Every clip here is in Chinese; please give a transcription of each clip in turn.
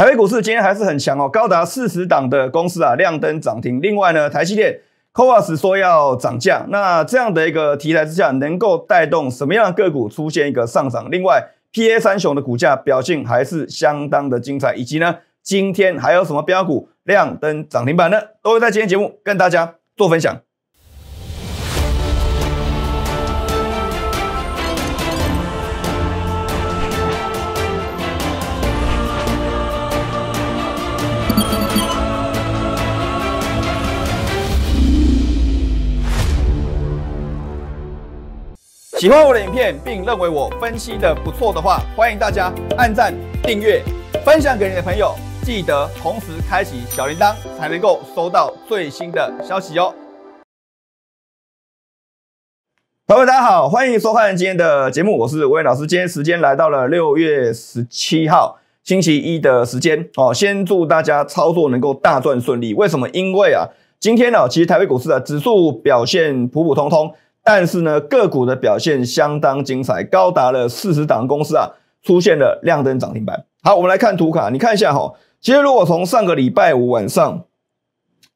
台北股市今天还是很强哦，高达四十档的公司啊亮灯涨停。另外呢，台积电 Coas 说要涨价，那这样的一个题材之下，能够带动什么样的个股出现一个上涨？另外，PA 三雄的股价表现还是相当的精彩，以及呢，今天还有什么标股亮灯涨停板呢？都会在今天节目跟大家做分享。喜欢我的影片，并认为我分析的不错的话，欢迎大家按赞、订阅、分享给你的朋友，记得同时开启小铃铛，才能够收到最新的消息哦。朋友们，大家好，欢迎收看今天的节目，我是吴伟老师。今天时间来到了六月十七号星期一的时间哦。先祝大家操作能够大赚顺利。为什么？因为啊，今天呢，其实台北股市的指数表现普普通通。但是呢，个股的表现相当精彩，高达了四十档公司啊，出现了亮灯涨停板。好，我们来看图卡，你看一下哈。其实如果从上个礼拜五晚上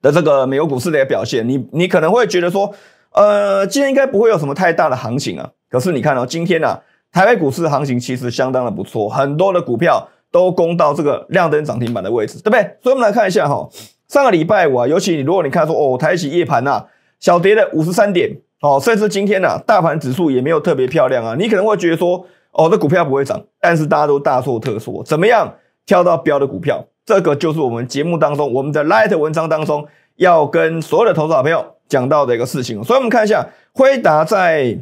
的这个美国股市的表现，你你可能会觉得说，呃，今天应该不会有什么太大的行情啊。可是你看哦，今天呢，台北股市行情其实相当的不错，很多的股票都攻到这个亮灯涨停板的位置，对不对？所以我们来看一下哈，上个礼拜五啊，尤其你如果你看说哦，台企夜盘呐，小跌了五十三点。好，甚至今天呢，大盘指数也没有特别漂亮啊。你可能会觉得说，哦，这股票不会涨，但是大家都大错特错。怎么样跳到标的股票？这个就是我们节目当中，我们的 Light 文章当中要跟所有的投资好朋友讲到的一个事情。所以我们看一下，辉达在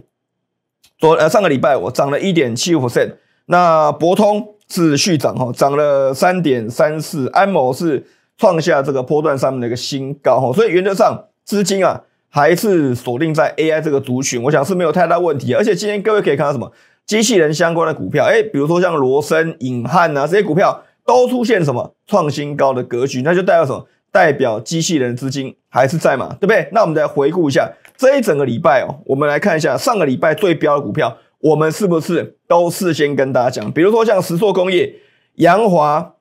昨呃上个礼拜我涨了一点七五%。那博通是续涨哈，涨了三点三四。安某是创下这个波段上面的一个新高哈。所以原则上资金啊。还是锁定在 AI 这个族群，我想是没有太大问题。而且今天各位可以看到什么机器人相关的股票，哎，比如说像罗森、尹汉呐这些股票都出现什么创新高的格局，那就代表什么？代表机器人资金还是在嘛，对不对？那我们再回顾一下这一整个礼拜哦，我们来看一下上个礼拜最标的股票，我们是不是都事先跟大家讲，比如说像石塑工业、洋华。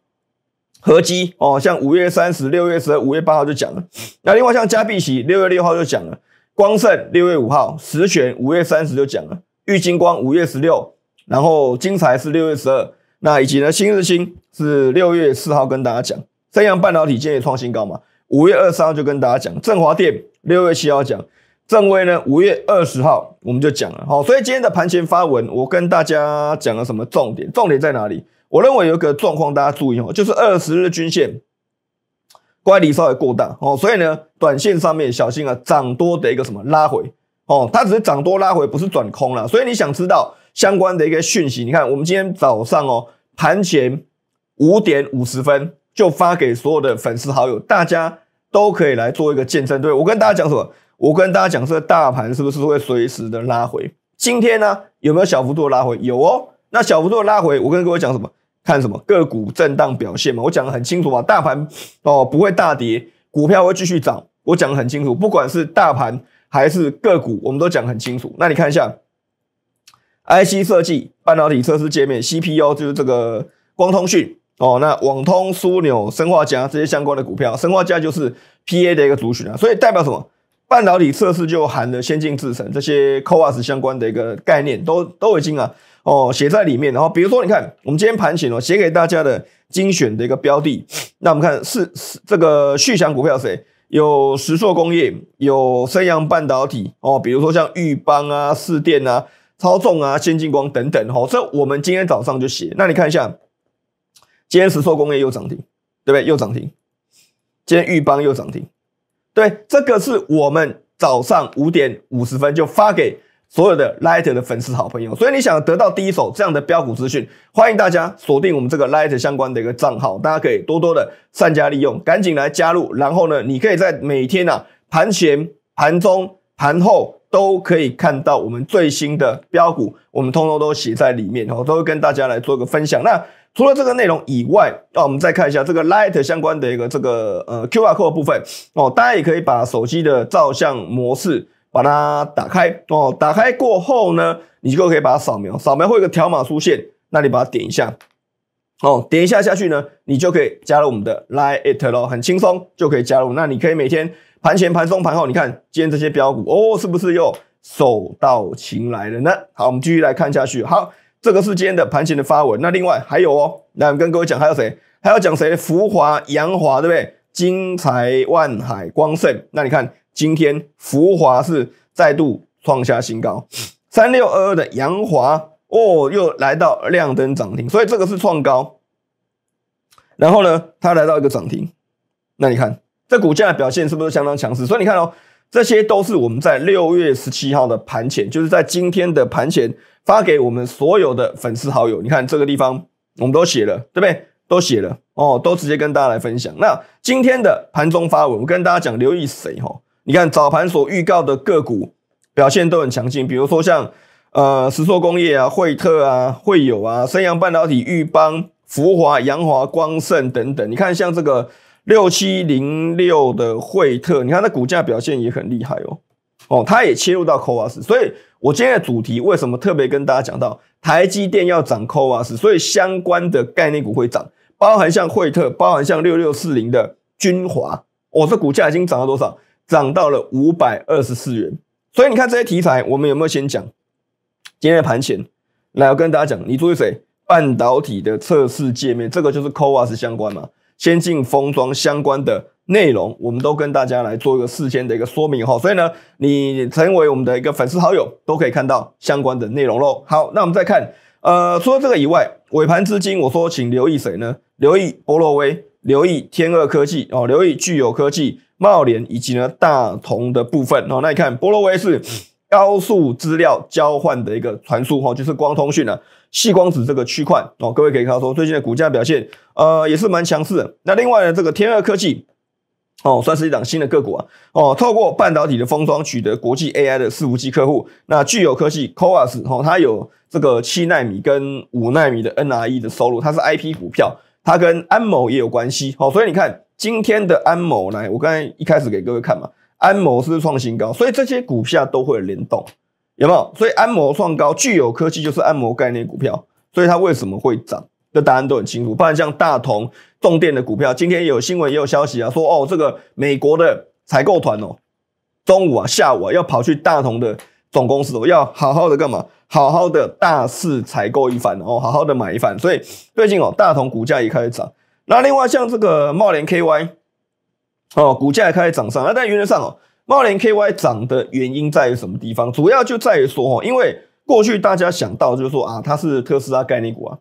合积哦，像五月三十、六月十二、五月八号就讲了。那另外像加碧奇，六月六号就讲了；光盛六月五号，实权五月三十就讲了；玉金光五月十六，然后金财是六月十二。那以及呢，新日新是六月四号跟大家讲，三洋半导体建议创新高嘛，五月二十号就跟大家讲，振华电六月七号讲，正威呢五月二十号我们就讲了。好，所以今天的盘前发文，我跟大家讲了什么重点？重点在哪里？我认为有一个状况，大家注意哦，就是二十日均线乖离稍微过大哦，所以呢，短线上面小心啊，涨多的一个什么拉回哦，它只是涨多拉回，不是转空了。所以你想知道相关的一个讯息，你看我们今天早上哦，盘前五点五十分就发给所有的粉丝好友，大家都可以来做一个见证。对我跟大家讲什么？我跟大家讲个大盘是不是会随时的拉回？今天呢，有没有小幅度拉回？有哦，那小幅度拉回，我跟各位讲什么？看什么个股震荡表现嘛？我讲的很清楚嘛，大盘哦不会大跌，股票会继续涨。我讲的很清楚，不管是大盘还是个股，我们都讲很清楚。那你看一下，IC 设计、半导体测试、界面、CPU 就是这个光通讯哦，那网通枢纽、生化家这些相关的股票，生化家就是 PA 的一个族群啊，所以代表什么？半导体测试就含了先进制程这些 Coas 相关的一个概念都都已经啊。哦，写在里面，然后比如说，你看，我们今天盘前哦，写给大家的精选的一个标的，那我们看是是这个旭翔股票，谁有石硕工业，有升阳半导体，哦，比如说像豫邦啊、四电啊、超重啊、先进光等等，哦，这我们今天早上就写，那你看一下，今天石硕工业又涨停，对不对？又涨停，今天豫邦又涨停，对，这个是我们早上五点五十分就发给。所有的 Lite g h 的粉丝好朋友，所以你想得到第一手这样的标股资讯，欢迎大家锁定我们这个 Lite g h 相关的一个账号，大家可以多多的善加利用，赶紧来加入。然后呢，你可以在每天啊盘前、盘中、盘后都可以看到我们最新的标股，我们通通都写在里面然后都会跟大家来做个分享。那除了这个内容以外，那我们再看一下这个 Lite g h 相关的一个这个呃 QR Code 部分哦，大家也可以把手机的照相模式。把它打开哦，打开过后呢，你就可以把它扫描，扫描会有个条码出现，那你把它点一下，哦，点一下下去呢，你就可以加入我们的 l i n e It 咯，很轻松就可以加入。那你可以每天盘前、盘中、盘后，你看今天这些标股哦，是不是又手到擒来了呢？好，我们继续来看下去。好，这个是今天的盘前的发文。那另外还有哦，们跟各位讲，还有谁？还要讲谁？福华、洋华，对不对？金财、万海、光盛。那你看。今天福华是再度创下新高，三六二二的阳华哦，又来到亮灯涨停，所以这个是创高。然后呢，它来到一个涨停，那你看这股价的表现是不是相当强势？所以你看哦，这些都是我们在六月十七号的盘前，就是在今天的盘前发给我们所有的粉丝好友。你看这个地方我们都写了，对不对？都写了哦，都直接跟大家来分享。那今天的盘中发文，我跟大家讲，留意谁哈？你看早盘所预告的个股表现都很强劲，比如说像呃石塑工业啊、惠特啊、惠友啊、升阳半导体、豫邦、福华、阳华、光盛等等。你看像这个六七零六的惠特，你看它股价表现也很厉害哦哦，它也切入到 CoWAS。所以，我今天的主题为什么特别跟大家讲到台积电要涨 CoWAS？所以相关的概念股会涨，包含像惠特，包含像六六四零的君华。我这股价已经涨了多少？涨到了五百二十四元，所以你看这些题材，我们有没有先讲今天的盘前？来，我跟大家讲，你注意谁？半导体的测试界面，这个就是 COAS 相关嘛，先进封装相关的内容，我们都跟大家来做一个事先的一个说明哈。所以呢，你成为我们的一个粉丝好友，都可以看到相关的内容喽。好，那我们再看，呃，除了这个以外，尾盘资金，我说请留意谁呢？留意博洛威。留意天岳科技哦，留意聚友科技、茂联以及呢大同的部分哦。那你看，波罗威是高速资料交换的一个传输哈，就是光通讯了，细光子这个区块哦。各位可以看到说，最近的股价表现呃也是蛮强势。那另外呢，这个天岳科技哦，算是一档新的个股啊哦，透过半导体的封装取得国际 AI 的伺服器客户。那聚友科技 Coas 哦，它有这个七纳米跟五纳米的 NRE 的收入，它是 IP 股票。它跟安某也有关系，好，所以你看今天的安某呢，我刚才一开始给各位看嘛，安某是创新高，所以这些股票都会联动，有没有？所以安某创高，具有科技就是安某概念股票，所以它为什么会涨？这答案都很清楚。不然像大同、重电的股票，今天有新闻也有消息啊，说哦，这个美国的采购团哦，中午啊、下午啊要跑去大同的。总公司我要好好的干嘛？好好的大肆采购一番，哦，好好的买一番。所以最近哦，大同股价也开始涨。那另外像这个茂联 KY 哦，股价也开始涨上。那在原则上哦，茂联 KY 涨的原因在于什么地方？主要就在于说哦，因为过去大家想到就是说啊，它是特斯拉概念股啊。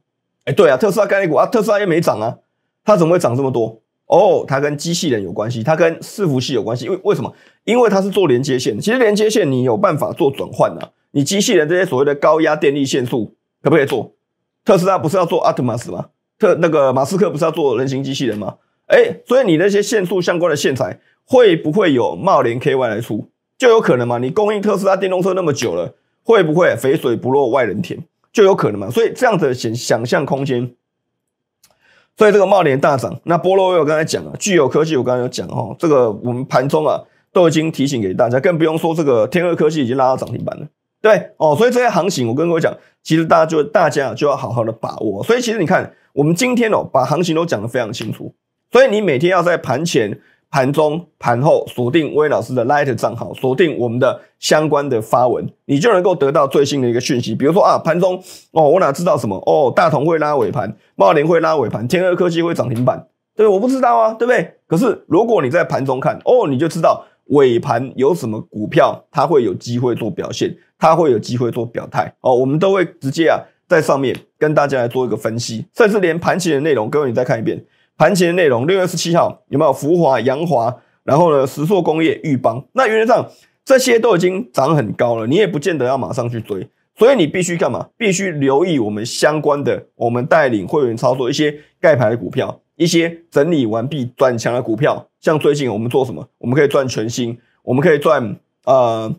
哎，对啊，特斯拉概念股啊，特斯拉也没涨啊，它怎么会涨这么多？哦，它跟机器人有关系，它跟伺服器有关系，因为为什么？因为它是做连接线，其实连接线你有办法做转换啊。你机器人这些所谓的高压电力线束，可不可以做？特斯拉不是要做阿特 o 斯吗？特那个马斯克不是要做人形机器人吗？哎，所以你那些线束相关的线材，会不会有茂联 KY 来出？就有可能嘛。你供应特斯拉电动车那么久了，会不会肥水不落外人田？就有可能嘛。所以这样子想想象空间。所以这个茂联大涨，那波罗我有刚才讲了，具有科技，我刚才有讲哦，这个我们盘中啊。都已经提醒给大家，更不用说这个天鹅科技已经拉到涨停板了。对哦，所以这些行情我跟各位讲，其实大家就大家就要好好的把握。所以其实你看，我们今天哦，把行情都讲得非常清楚。所以你每天要在盘前、盘中、盘后锁定威老师的 Light 账号，锁定我们的相关的发文，你就能够得到最新的一个讯息。比如说啊，盘中哦，我哪知道什么哦？大同会拉尾盘，茂林会拉尾盘，天鹅科技会涨停板，对，我不知道啊，对不对？可是如果你在盘中看哦，你就知道。尾盘有什么股票，它会有机会做表现，它会有机会做表态哦，我们都会直接啊在上面跟大家来做一个分析，甚至连盘前的内容，各位你再看一遍盘前的内容，六月十七号有没有福华、洋华，然后呢石硕工业、豫邦，那原则上这些都已经涨很高了，你也不见得要马上去追，所以你必须干嘛？必须留意我们相关的，我们带领会员操作一些盖牌的股票。一些整理完毕转强的股票，像最近我们做什么？我们可以赚全新，我们可以赚呃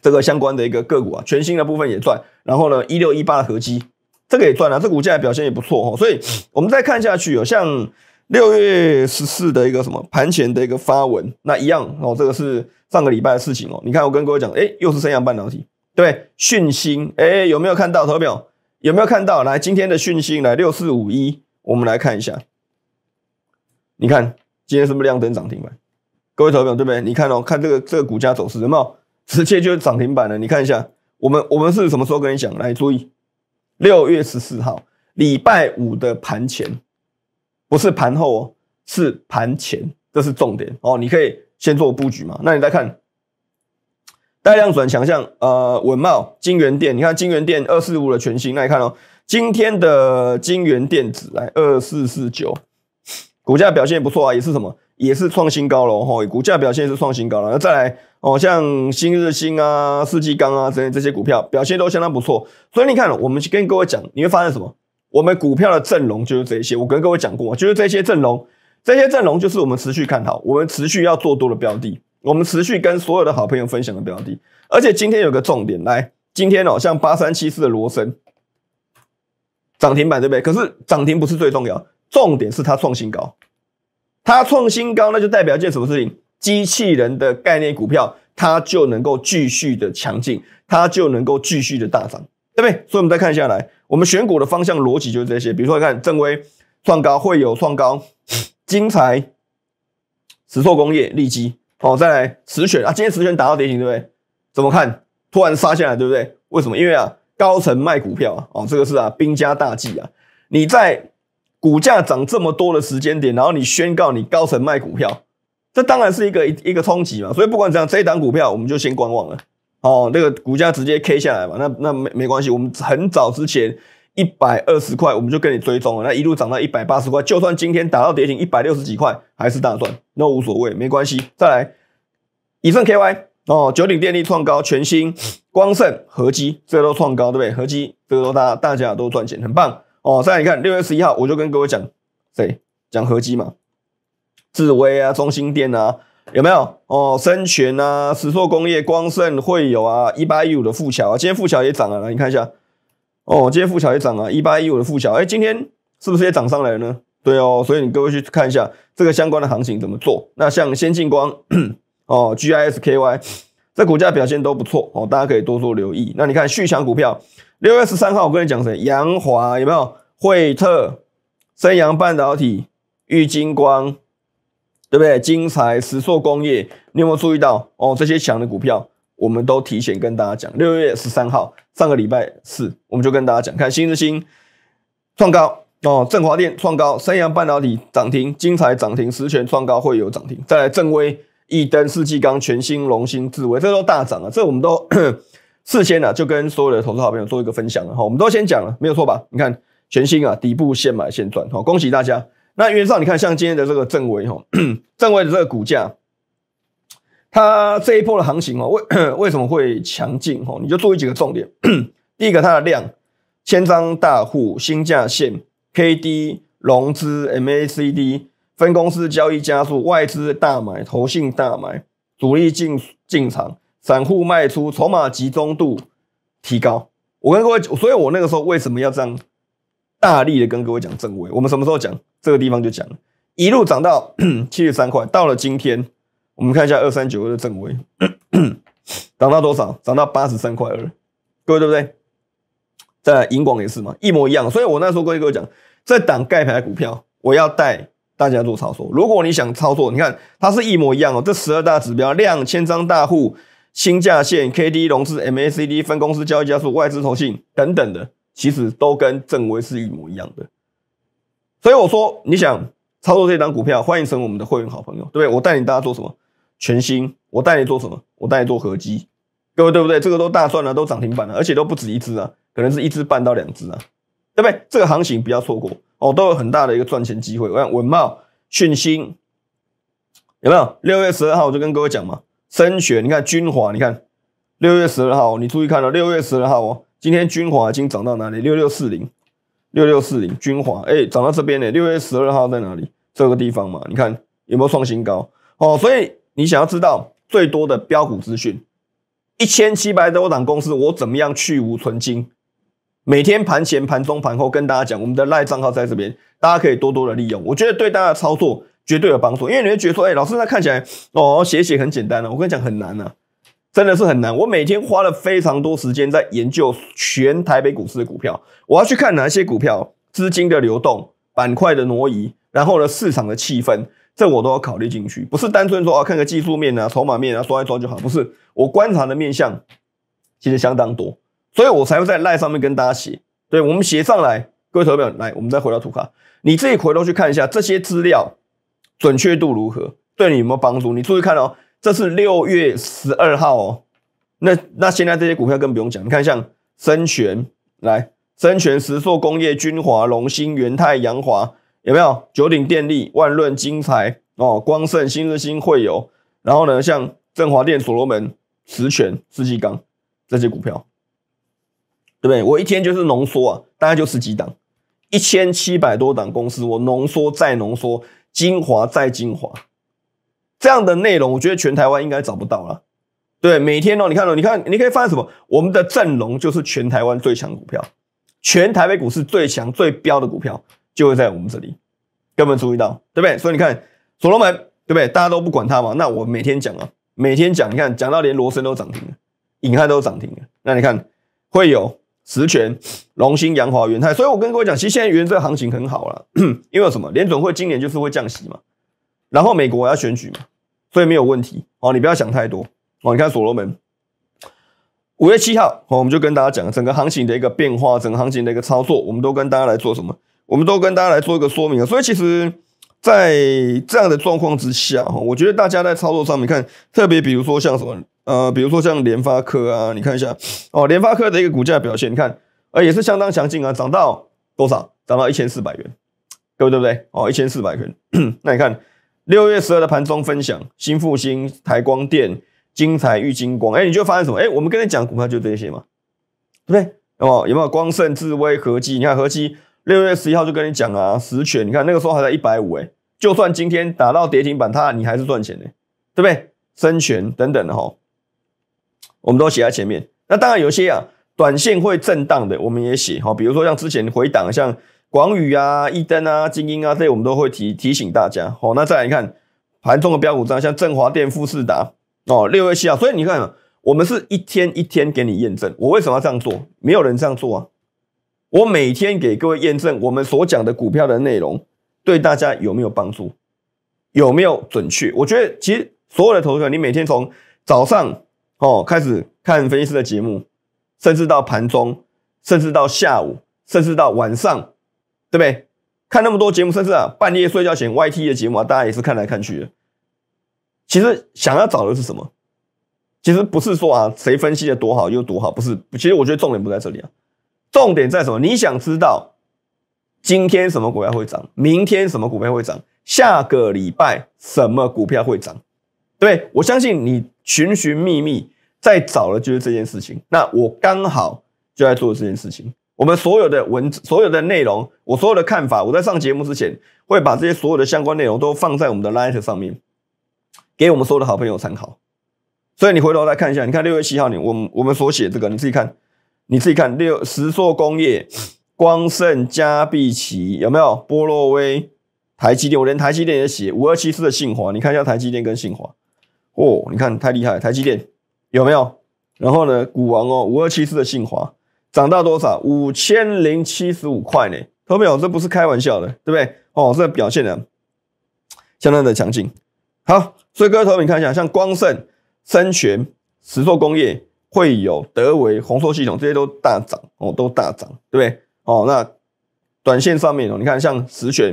这个相关的一个个股啊，全新的部分也赚。然后呢，一六一八的合积这个也赚了，这股价表现也不错哦。所以我们再看下去有像六月十四的一个什么盘前的一个发文，那一样哦，这个是上个礼拜的事情哦。你看我跟各位讲，哎，又是升阳半导体，对，讯星，哎，有没有看到投票？有没有看到？来今天的讯星，来六四五一，我们来看一下。你看今天是不是亮灯涨停板？各位投票对不对？你看哦，看这个这个股价走势有没有直接就是涨停板了？你看一下，我们我们是什么时候跟你讲？来注意，六月十四号礼拜五的盘前，不是盘后哦，是盘前，这是重点哦。你可以先做布局嘛。那你再看带量转强项，呃，文茂金源店，你看金源店二四五的全新，那你看哦，今天的金源电子来二四四九。股价表现不错啊，也是什么，也是创新高了哦。股价表现是创新高了，那再来哦，像新日新啊、世纪钢啊，之类这些股票表现都相当不错。所以你看，我们跟各位讲，你会发现什么？我们股票的阵容就是这些。我跟各位讲过，就是这些阵容，这些阵容就是我们持续看好、我们持续要做多的标的，我们持续跟所有的好朋友分享的标的。而且今天有个重点，来，今天哦，像八三七四的罗森涨停板对不对？可是涨停不是最重要。重点是它创新高，它创新高，那就代表一件什么事情？机器人的概念股票，它就能够继续的强劲，它就能够继续的大涨，对不对？所以我们再看下来，我们选股的方向逻辑就是这些。比如说，你看正威创高会有创高，精 彩，石拓工业、利基，哦，再来石选啊，今天石选打到跌停，对不对？怎么看？突然杀下来，对不对？为什么？因为啊，高层卖股票啊，哦，这个是啊，兵家大忌啊，你在。股价涨这么多的时间点，然后你宣告你高层卖股票，这当然是一个一一个冲击嘛。所以不管怎样，这一档股票我们就先观望了。哦，那个股价直接 K 下来嘛，那那没没关系，我们很早之前一百二十块我们就跟你追踪了，那一路涨到一百八十块，就算今天打到跌停一百六十几块还是大赚，那无所谓，没关系。再来，以上 K Y 哦，九鼎电力创高，全新光盛、合基，这都创高对不对？合基这都大大家都赚钱，很棒。哦，再来你看，六月十一号我就跟各位讲，谁讲合积嘛，智威啊，中心店啊，有没有？哦，森泉啊，石塑工业、光盛会友啊，一八一五的富桥啊，今天富桥也涨了，来你看一下，哦，今天富桥也涨了，一八一五的富桥，哎，今天是不是也涨上来呢？对哦，所以你各位去看一下这个相关的行情怎么做。那像先进光 哦，G I S K Y 这股价表现都不错哦，大家可以多多留意。那你看续强股票。六月十三号，我跟你讲，谁？洋华有没有？惠特、森阳半导体、玉晶光，对不对？金财、石塑工业，你有没有注意到？哦，这些强的股票，我们都提前跟大家讲。六月十三号，上个礼拜四，我们就跟大家讲，看新日新创高哦，振华电创高，森阳半导体涨停，金财涨停，石泉创高会有涨停，再来正威、一登、世纪钢、全新、龙芯、智威，这都大涨了，这我们都。事先呢就跟所有的投资好朋友做一个分享了哈，我们都先讲了，没有错吧？你看全新啊，底部现买现赚哈，恭喜大家。那原则上你看像今天的这个正威哈，正威的这个股价，它这一波的行情哈，为 为什么会强劲哈？你就注意几个重点，第一个它的量，千张大户新价线 K D 融资 M A C D 分公司交易加速，外资大买，投信大买，主力进进场。散户卖出，筹码集中度提高。我跟各位，所以我那个时候为什么要这样大力的跟各位讲正威？我们什么时候讲？这个地方就讲了，一路涨到 七十三块，到了今天，我们看一下二三九二的正威，涨到多少？涨到八十三块二，各位对不对？在银广也是嘛，一模一样。所以我那时候跟各位讲，在挡盖牌股票，我要带大家做操作。如果你想操作，你看它是一模一样哦，这十二大指标量，千张大户。新价线、K D、融资、M A C D、分公司交易加速、外资投信等等的，其实都跟正威是一模一样的。所以我说，你想操作这张股票，欢迎成为我们的会员好朋友，对不对？我带你大家做什么？全新。我带你做什么？我带你做合机，各位对不对？这个都大赚了，都涨停板了，而且都不止一只啊，可能是一只半到两只啊，对不对？这个行情不要错过哦，都有很大的一个赚钱机会。我想文茂、讯芯有没有？六月十二号我就跟各位讲嘛。升选，你看君华，你看六月十二号，你注意看了六月十二号，今天君华已经涨到哪里？六六四零，六六四零，君华，哎，涨到这边呢。六月十二号在哪里？这个地方嘛，你看有没有创新高？哦，所以你想要知道最多的标股资讯，一千七百多档公司，我怎么样去无存金？每天盘前、盘中、盘后跟大家讲，我们的赖账号在这边，大家可以多多的利用。我觉得对大家的操作。绝对有帮助，因为你会觉得说，哎，老师，那看起来哦，写写很简单呢。我跟你讲，很难啊，真的是很难。我每天花了非常多时间在研究全台北股市的股票，我要去看哪些股票资金的流动、板块的挪移，然后呢，市场的气氛，这我都要考虑进去。不是单纯说啊，看个技术面啊、筹码面啊，抓一抓就好。不是，我观察的面相其实相当多，所以我才会在赖上面跟大家写。对，我们写上来，各位朋友来，我们再回到图卡，你自己回头去看一下这些资料。准确度如何？对你有没有帮助？你注意看哦，这是六月十二号哦。那那现在这些股票更不用讲，你看像深全来、深全石塑工业、君华、龙兴、元太、阳华有没有？九鼎电力、万润金财哦、光盛、新日新、汇有。然后呢，像振华电、所罗门、石泉、世纪钢这些股票，对不对？我一天就是浓缩啊，大概就十几档，一千七百多档公司，我浓缩再浓缩。精华再精华这样的内容，我觉得全台湾应该找不到了。对，每天哦，你看哦，你看，你可以发现什么？我们的阵容就是全台湾最强股票，全台北股市最强最标的股票就会在我们这里。根本注意到？对不对？所以你看，所罗门，对不对？大家都不管他嘛。那我每天讲啊，每天讲，你看，讲到连罗森都涨停了，影汉都涨停了。那你看会有？十全、隆鑫、洋华、元泰，所以我跟各位讲，其实现在元这行情很好了，因为什么？联准会今年就是会降息嘛，然后美国要选举嘛，所以没有问题。哦，你不要想太多。哦，你看所罗门，五月七号，我们就跟大家讲整个行情的一个变化，整个行情的一个操作，我们都跟大家来做什么？我们都跟大家来做一个说明所以其实，在这样的状况之下，我觉得大家在操作上面看，特别比如说像什么？呃，比如说像联发科啊，你看一下，哦，联发科的一个股价表现，你看，呃，也是相当强劲啊，涨到多少？涨到一千四百元，各位对不对？哦，一千四百元。那你看六月十二的盘中分享，新复星、台光电、晶彩、玉晶光，哎，你就发现什么？哎，我们跟你讲股票就这些嘛，对不对？哦，有没有光盛、智威、合积？你看合积，六月十一号就跟你讲啊，实权，你看那个时候还在一百五，哎，就算今天打到跌停板，它你还是赚钱的，对不对？深权等等的哈。我们都写在前面，那当然有些啊短线会震荡的，我们也写哈，比如说像之前回档，像广宇啊、易登啊、精英啊这些，我们都会提提醒大家。好，那再来你看盘中的标股，像像振华电、富士达哦，六月七号。所以你看，我们是一天一天给你验证。我为什么要这样做？没有人这样做啊。我每天给各位验证我们所讲的股票的内容，对大家有没有帮助？有没有准确？我觉得其实所有的投资者，你每天从早上。哦，开始看分析师的节目，甚至到盘中，甚至到下午，甚至到晚上，对不对？看那么多节目，甚至啊，半夜睡觉前 Y T 的节目啊，大家也是看来看去。的。其实想要找的是什么？其实不是说啊，谁分析的多好又多好，不是。其实我觉得重点不在这里啊，重点在什么？你想知道今天什么股票会涨，明天什么股票会涨，下个礼拜什么股票会涨，对？我相信你寻寻觅觅。在找的就是这件事情，那我刚好就在做这件事情。我们所有的文、所有的内容，我所有的看法，我在上节目之前，会把这些所有的相关内容都放在我们的 Light 上面，给我们所有的好朋友参考。所以你回头来看一下，你看六月七号，你我我们所写这个，你自己看，你自己看六十座工业，光盛加碧奇有没有？波洛威、台积电，我连台积电也写。五二七四的信华，你看一下台积电跟信华，哦，你看太厉害，台积电。有没有？然后呢？股王哦，五二七四的信华，涨到多少？五千零七十五块呢？投屏，这不是开玩笑的，对不对？哦，这表现的相当的强劲。好，所以各位投屏看一下，像光盛、深泉、石塑工业、惠友、德维、红硕系统，这些都大涨哦，都大涨，对不对？哦，那短线上面哦，你看像石泉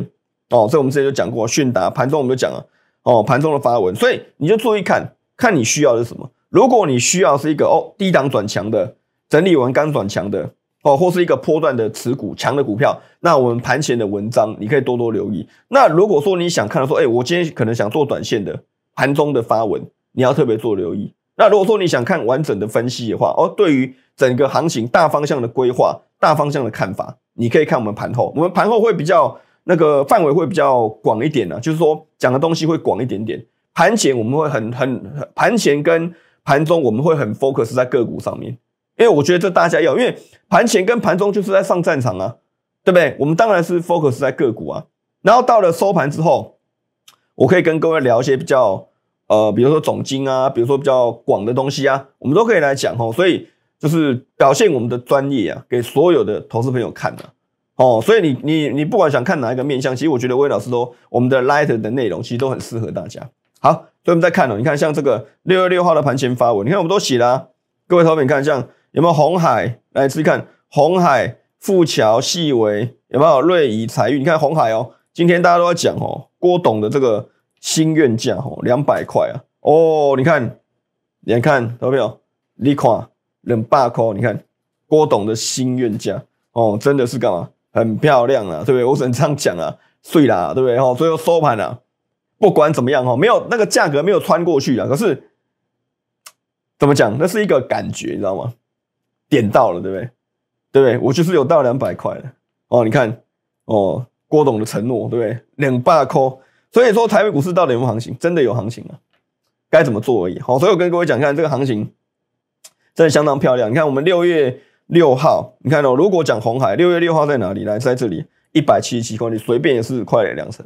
哦，这我们之前就讲过，迅达盘中我们就讲了哦，盘中的发文，所以你就注意看，看你需要的是什么。如果你需要是一个哦低档转强的整理完刚转强的哦，或是一个波段的持股强的股票，那我们盘前的文章你可以多多留意。那如果说你想看说，哎，我今天可能想做短线的盘中的发文，你要特别做留意。那如果说你想看完整的分析的话，哦，对于整个行情大方向的规划、大方向的看法，你可以看我们盘后。我们盘后会比较那个范围会比较广一点呢，就是说讲的东西会广一点点。盘前我们会很很盘前跟盘中我们会很 focus 在个股上面，因为我觉得这大家要，因为盘前跟盘中就是在上战场啊，对不对？我们当然是 focus 在个股啊，然后到了收盘之后，我可以跟各位聊一些比较呃，比如说总金啊，比如说比较广的东西啊，我们都可以来讲哦，所以就是表现我们的专业啊，给所有的投资朋友看的哦，所以你你你不管想看哪一个面向，其实我觉得魏老师都我们的 light 的内容其实都很适合大家。好，所以我们再看哦，你看像这个六月六号的盘前发文，你看我们都写了，各位投票，你看像有没有红海，来自己看红海富桥细维有没有瑞仪财运，你看红海哦，今天大家都在讲哦，郭董的这个心愿价哦，两百块啊，哦，你看，你看投票，你看郭董的心愿价哦，真的是干嘛，很漂亮啊，对不对？我只能这样讲啊，碎啦，对不对？哦，最后收盘了。不管怎么样哈，没有那个价格没有穿过去啊。可是怎么讲？那是一个感觉，你知道吗？点到了，对不对？对不对？我就是有到两百块了哦。你看哦，郭董的承诺，对不对？两百扣，所以说台北股市到底有有行情，真的有行情啊！该怎么做而已。好，所以我跟各位讲，看这个行情真的相当漂亮。你看我们六月六号，你看哦，如果讲红海，六月六号在哪里？来，在这里一百七十七块，你随便也是快两成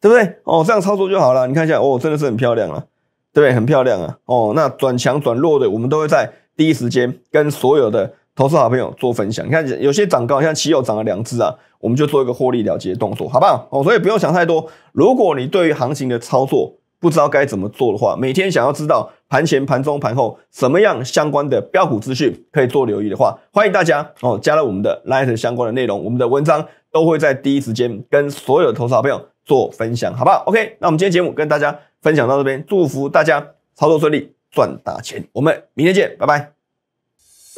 对不对？哦，这样操作就好了。你看一下，哦，真的是很漂亮了，对不对？很漂亮啊，哦，那转强转弱的，我们都会在第一时间跟所有的投资好朋友做分享。你看，有些涨高，像奇友涨了两只啊，我们就做一个获利了结的动作，好不好？哦，所以不用想太多。如果你对于行情的操作不知道该怎么做的话，每天想要知道盘前、盘中、盘后什么样相关的标股资讯可以做留意的话，欢迎大家哦，加入我们的 Lite 相关的内容，我们的文章都会在第一时间跟所有的投资好朋友。做分享好不好？OK，那我们今天节目跟大家分享到这边，祝福大家操作顺利，赚大钱。我们明天见，拜拜。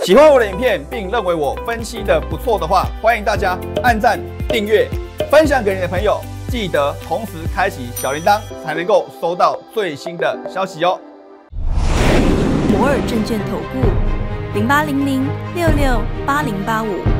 喜欢我的影片，并认为我分析的不错的话，欢迎大家按赞、订阅、分享给你的朋友，记得同时开启小铃铛，才能够收到最新的消息哦。摩尔证券投顾零八零零六六八零八五。